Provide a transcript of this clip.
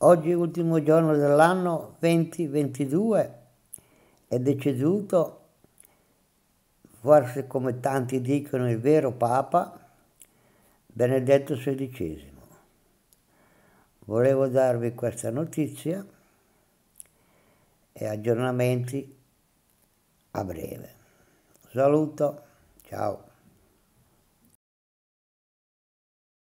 Oggi ultimo giorno dell'anno 2022 è deceduto, forse come tanti dicono, il vero Papa Benedetto XVI. Volevo darvi questa notizia e aggiornamenti a breve. Saluto, ciao.